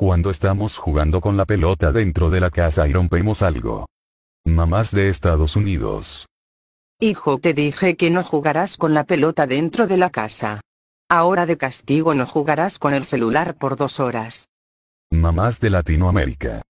Cuando estamos jugando con la pelota dentro de la casa y rompemos algo. Mamás de Estados Unidos. Hijo, te dije que no jugarás con la pelota dentro de la casa. Ahora de castigo no jugarás con el celular por dos horas. Mamás de Latinoamérica.